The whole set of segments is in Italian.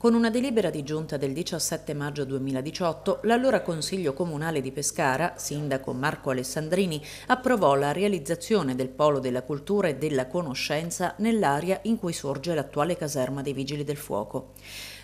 Con una delibera di giunta del 17 maggio 2018, l'allora Consiglio Comunale di Pescara, sindaco Marco Alessandrini, approvò la realizzazione del Polo della Cultura e della Conoscenza nell'area in cui sorge l'attuale caserma dei Vigili del Fuoco.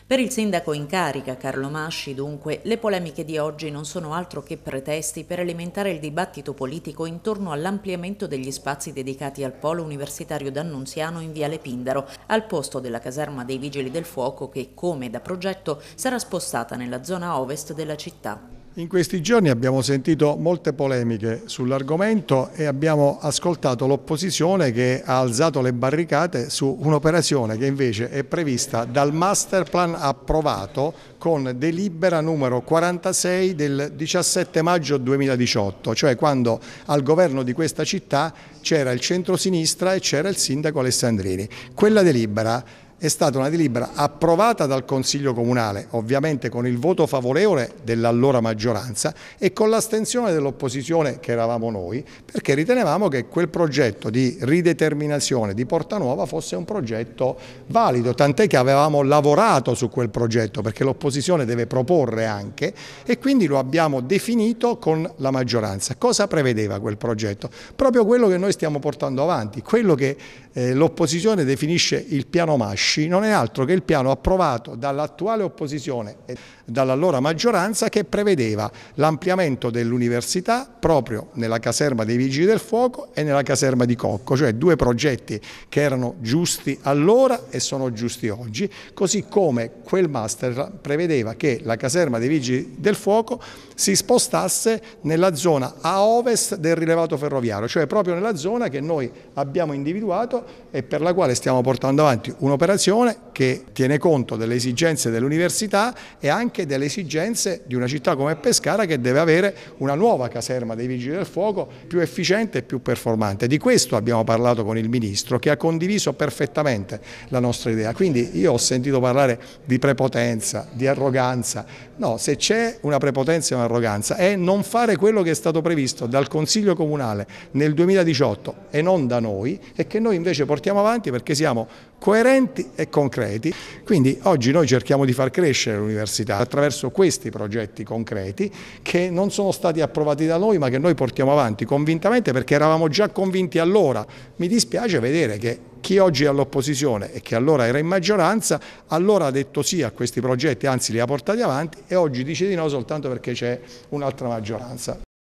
Per il sindaco in carica, Carlo Masci, dunque, le polemiche di oggi non sono altro che pretesti per alimentare il dibattito politico intorno all'ampliamento degli spazi dedicati al polo universitario d'Annunziano in Viale Pindaro, al posto della caserma dei Vigili del Fuoco che, come da progetto, sarà spostata nella zona ovest della città. In questi giorni abbiamo sentito molte polemiche sull'argomento e abbiamo ascoltato l'opposizione che ha alzato le barricate su un'operazione che invece è prevista dal master plan approvato con delibera numero 46 del 17 maggio 2018, cioè quando al governo di questa città c'era il centrosinistra e c'era il sindaco Alessandrini. Quella delibera è stata una delibera approvata dal Consiglio Comunale, ovviamente con il voto favorevole dell'allora maggioranza e con l'astensione dell'opposizione che eravamo noi, perché ritenevamo che quel progetto di rideterminazione di Porta Nuova fosse un progetto valido, tant'è che avevamo lavorato su quel progetto, perché l'opposizione deve proporre anche e quindi lo abbiamo definito con la maggioranza. Cosa prevedeva quel progetto? Proprio quello che noi stiamo portando avanti, quello che eh, l'opposizione definisce il piano Masci, non è altro che il piano approvato dall'attuale opposizione e dall'allora maggioranza che prevedeva l'ampliamento dell'università proprio nella caserma dei Vigili del Fuoco e nella caserma di Cocco, cioè due progetti che erano giusti allora e sono giusti oggi, così come quel master prevedeva che la caserma dei Vigili del Fuoco si spostasse nella zona a ovest del rilevato ferroviario, cioè proprio nella zona che noi abbiamo individuato e per la quale stiamo portando avanti un'operazione che tiene conto delle esigenze dell'università e anche delle esigenze di una città come Pescara che deve avere una nuova caserma dei Vigili del Fuoco più efficiente e più performante. Di questo abbiamo parlato con il Ministro che ha condiviso perfettamente la nostra idea. Quindi io ho sentito parlare di prepotenza, di arroganza. No, se c'è una prepotenza e un'arroganza è non fare quello che è stato previsto dal Consiglio Comunale nel 2018 e non da noi e che noi invece invece portiamo avanti perché siamo coerenti e concreti. Quindi oggi noi cerchiamo di far crescere l'università attraverso questi progetti concreti che non sono stati approvati da noi ma che noi portiamo avanti convintamente perché eravamo già convinti allora. Mi dispiace vedere che chi oggi è all'opposizione e che allora era in maggioranza, allora ha detto sì a questi progetti, anzi li ha portati avanti e oggi dice di no soltanto perché c'è un'altra maggioranza.